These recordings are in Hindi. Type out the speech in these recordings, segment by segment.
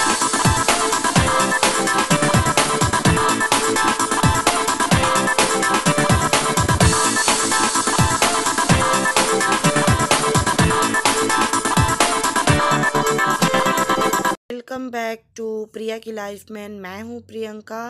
Thank you. Back to Priya की लाइफ में मैं हूँ प्रियंका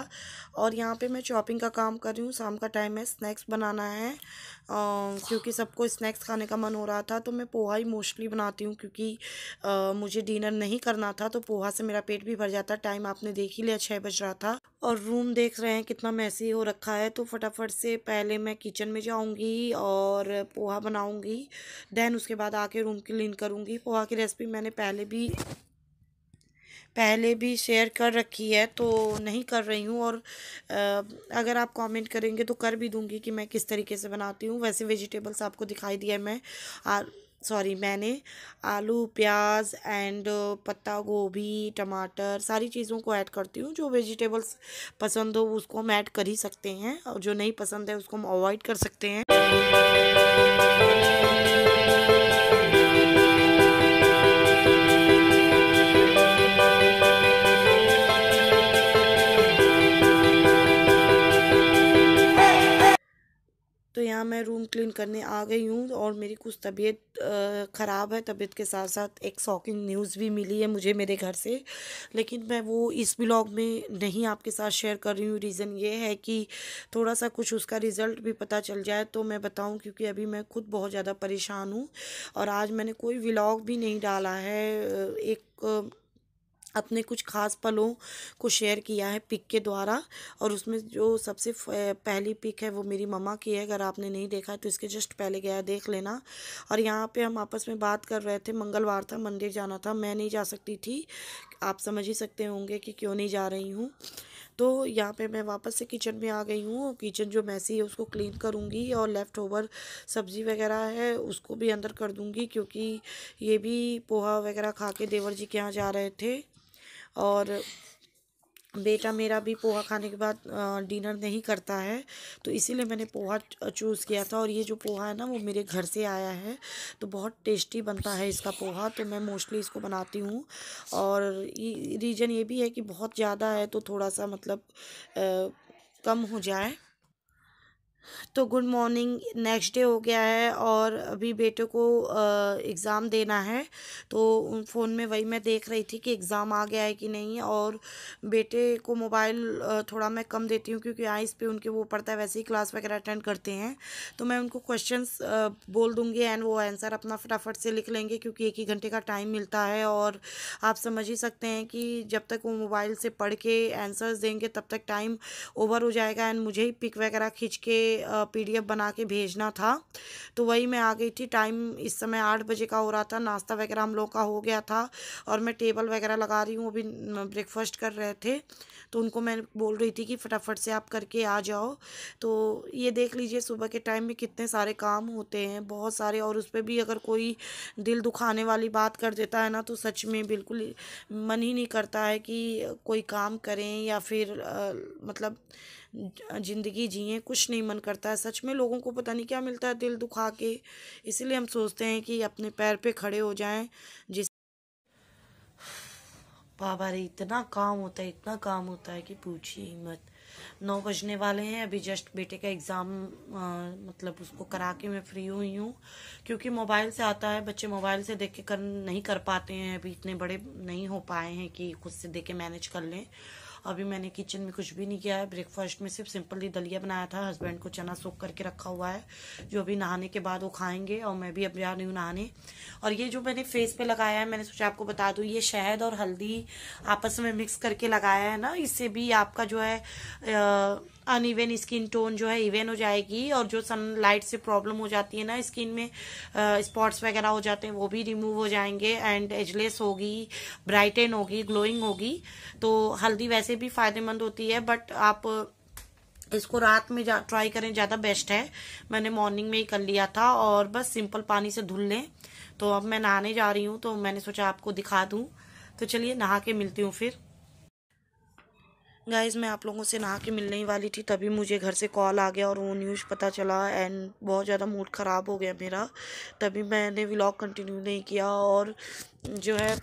और यहाँ पे मैं शॉपिंग का काम कर रही हूँ शाम का टाइम है स्नैक्स बनाना है आ, क्योंकि सबको स्नैक्स खाने का मन हो रहा था तो मैं पोहा ही मोस्टली बनाती हूँ क्योंकि आ, मुझे डिनर नहीं करना था तो पोहा से मेरा पेट भी भर जाता टाइम आपने देख ही लिया छः बज रहा था और रूम देख रहे हैं कितना मैसी हो रखा है तो फटाफट से पहले मैं किचन में जाऊँगी और पोहा बनाऊँगी दैन उसके बाद आके रूम क्लीन करूँगी पोहा की रेसिपी मैंने पहले भी पहले भी शेयर कर रखी है तो नहीं कर रही हूँ और अगर आप कमेंट करेंगे तो कर भी दूंगी कि मैं किस तरीके से बनाती हूँ वैसे वेजिटेबल्स आपको दिखाई दिया है मैं सॉरी मैंने आलू प्याज एंड पत्ता गोभी टमाटर सारी चीज़ों को ऐड करती हूँ जो वेजिटेबल्स पसंद हो उसको हम ऐड कर ही सकते हैं और जो नहीं पसंद है उसको हम अवॉइड कर सकते हैं करने आ गई हूँ और मेरी कुछ तबीयत ख़राब है तबीयत के साथ साथ एक शॉकिंग न्यूज़ भी मिली है मुझे मेरे घर से लेकिन मैं वो इस ब्लॉग में नहीं आपके साथ शेयर कर रही हूँ रीज़न ये है कि थोड़ा सा कुछ उसका रिज़ल्ट भी पता चल जाए तो मैं बताऊँ क्योंकि अभी मैं खुद बहुत ज़्यादा परेशान हूँ और आज मैंने कोई ब्लॉग भी नहीं डाला है एक अपने कुछ खास पलों को शेयर किया है पिक के द्वारा और उसमें जो सबसे पहली पिक है वो मेरी मम्मा की है अगर आपने नहीं देखा है तो इसके जस्ट पहले गया देख लेना और यहाँ पे हम आपस में बात कर रहे थे मंगलवार था मंदिर जाना था मैं नहीं जा सकती थी आप समझ ही सकते होंगे कि क्यों नहीं जा रही हूँ तो यहाँ पे मैं वापस से किचन में आ गई हूँ किचन जो मैसी है उसको क्लीन करूँगी और लेफ़्ट ओवर सब्ज़ी वगैरह है उसको भी अंदर कर दूँगी क्योंकि ये भी पोहा वगैरह खा के देवर जी के यहाँ जा रहे थे और बेटा मेरा भी पोहा खाने के बाद डिनर नहीं करता है तो इसीलिए मैंने पोहा चूज़ किया था और ये जो पोहा है ना वो मेरे घर से आया है तो बहुत टेस्टी बनता है इसका पोहा तो मैं मोस्टली इसको बनाती हूँ और रीज़न ये भी है कि बहुत ज़्यादा है तो थोड़ा सा मतलब आ, कम हो जाए तो गुड मॉर्निंग नेक्स्ट डे हो गया है और अभी बेटे को एग्ज़ाम देना है तो उन फ़ोन में वही मैं देख रही थी कि एग्ज़ाम आ गया है कि नहीं और बेटे को मोबाइल थोड़ा मैं कम देती हूँ क्योंकि आइस पे उनके वो पढ़ता है वैसे ही क्लास वगैरह अटेंड करते हैं तो मैं उनको क्वेश्चन बोल दूँगी एंड वो आंसर अपना फटाफट से लिख लेंगे क्योंकि एक ही घंटे का टाइम मिलता है और आप समझ ही सकते हैं कि जब तक वो मोबाइल से पढ़ के आंसर्स देंगे तब तक टाइम ओवर हो जाएगा एंड मुझे ही पिक वगैरह खींच के डी पीडीएफ बना के भेजना था तो वही मैं आ गई थी टाइम इस समय आठ बजे का हो रहा था नाश्ता वगैरह हम लोग का हो गया था और मैं टेबल वगैरह लगा रही हूँ वो भी ब्रेकफास्ट कर रहे थे तो उनको मैं बोल रही थी कि फटाफट से आप करके आ जाओ तो ये देख लीजिए सुबह के टाइम में कितने सारे काम होते हैं बहुत सारे और उस पर भी अगर कोई दिल दुखाने वाली बात कर देता है ना तो सच में बिल्कुल मन ही नहीं करता है कि कोई काम करें या फिर आ, मतलब ज़िंदगी जिए कुछ नहीं मन करता है सच में लोगों को पता नहीं क्या मिलता है दिल दुखा के इसीलिए हम सोचते हैं कि अपने पैर पे खड़े हो जाएं जिस बाबा रे इतना काम होता है इतना काम होता है कि पूछिए ही मत नौ बजने वाले हैं अभी जस्ट बेटे का एग्ज़ाम मतलब उसको करा के मैं फ्री हुई हूँ क्योंकि मोबाइल से आता है बच्चे मोबाइल से देख के कर नहीं कर पाते हैं अभी इतने बड़े नहीं हो पाए हैं कि खुद से देख के मैनेज कर लें अभी मैंने किचन में कुछ भी नहीं किया है ब्रेकफास्ट में सिर्फ सिंपली दलिया बनाया था हस्बैंड को चना सोख करके रखा हुआ है जो अभी नहाने के बाद वो खाएंगे और मैं भी अब जा रही हूँ नहाने और ये जो मैंने फेस पे लगाया है मैंने सोचा आपको बता दूँ ये शहद और हल्दी आपस में मिक्स करके लगाया है ना इससे भी आपका जो है अन ईवन स्किन टोन जो है इवन हो जाएगी और जो सनलाइट से प्रॉब्लम हो जाती है ना स्किन में स्पॉट्स वगैरह हो जाते हैं वो भी रिमूव हो जाएंगे एंड एजलेस होगी ब्राइटन होगी ग्लोइंग होगी तो हल्दी वैसे वैसे भी फायदेमंद होती है बट आप इसको रात में जा ट्राई करें ज़्यादा बेस्ट है मैंने मॉर्निंग में ही कर लिया था और बस सिंपल पानी से धुल लें तो अब मैं नहाने जा रही हूँ तो मैंने सोचा आपको दिखा दूँ तो चलिए नहा के मिलती हूँ फिर गाइज मैं आप लोगों से नहा के मिलने ही वाली थी तभी मुझे घर से कॉल आ गया और वो न्यूज़ पता चला एंड बहुत ज़्यादा मूड ख़राब हो गया मेरा तभी मैंने व्लॉग कंटिन्यू नहीं किया और जो है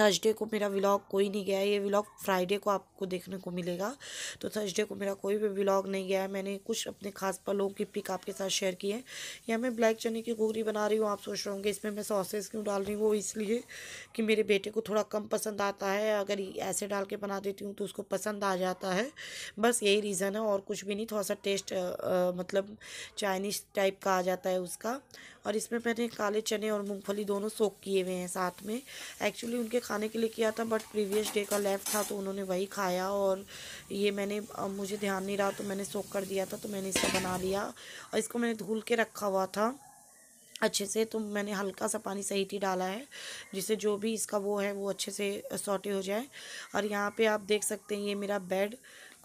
थर्सडे को मेरा व्लॉग कोई नहीं गया है ये व्लॉग फ्राइडे को आपको देखने को मिलेगा तो थर्सडे को मेरा कोई भी व्लॉग नहीं गया है मैंने कुछ अपने खास पलों की पिक आपके साथ शेयर की है या मैं ब्लैक चने की घूरी बना रही हूँ आप सोच रहे होंगे इसमें मैं सॉसेस क्यों डाल रही हूँ वो इसलिए कि मेरे बेटे को थोड़ा कम पसंद आता है अगर ऐसे डाल के बना देती हूँ तो उसको पसंद आ जाता है बस यही रीज़न है और कुछ भी नहीं थोड़ा सा टेस्ट मतलब चाइनीज़ टाइप का आ जाता है उसका और इसमें मैंने काले चने और मूँगफली दोनों सोख किए हुए हैं साथ में एक्चुअली के खाने के लिए किया था बट प्रीवियस डे का लेफ्ट था तो उन्होंने वही खाया और ये मैंने मुझे ध्यान नहीं रहा तो मैंने सोख कर दिया था तो मैंने इसे बना लिया और इसको मैंने धुल के रखा हुआ था अच्छे से तो मैंने हल्का सा पानी सही थी डाला है जिससे जो भी इसका वो है वो अच्छे से सॉटे हो जाए और यहाँ पे आप देख सकते हैं ये मेरा बेड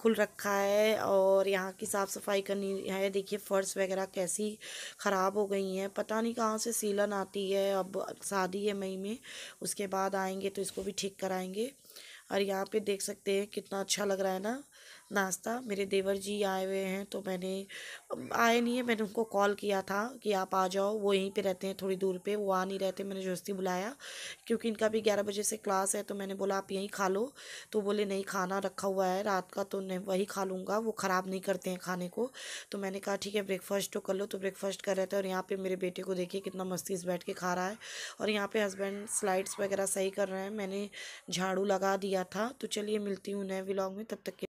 खुल रखा है और यहाँ की साफ़ सफाई करनी है देखिए फ़र्श वगैरह कैसी ख़राब हो गई हैं पता नहीं कहाँ से सीलन आती है अब शादी है मई में उसके बाद आएंगे तो इसको भी ठीक कराएंगे और यहाँ पे देख सकते हैं कितना अच्छा लग रहा है ना नाश्ता मेरे देवर जी आए हुए हैं तो मैंने आए नहीं है मैंने उनको कॉल किया था कि आप आ जाओ वो यहीं पे रहते हैं थोड़ी दूर पे वो आ नहीं रहते मैंने जोस्ती बुलाया क्योंकि इनका भी ग्यारह बजे से क्लास है तो मैंने बोला आप यहीं खा लो तो बोले नहीं खाना रखा हुआ है रात का तो नहीं वही खा लूँगा वो ख़राब नहीं करते हैं खाने को तो मैंने कहा ठीक है ब्रेकफास्ट तो कर लो तो ब्रेकफास्ट कर रहे थे और यहाँ पर मेरे बेटे को देखिए कितना मस्ती से बैठ के खा रहा है और यहाँ पर हस्बैंड स्लाइड्स वगैरह सही कर रहे हैं मैंने झाड़ू लगा दिया था तो चलिए मिलती हूँ नए ब्लॉग में तब तक के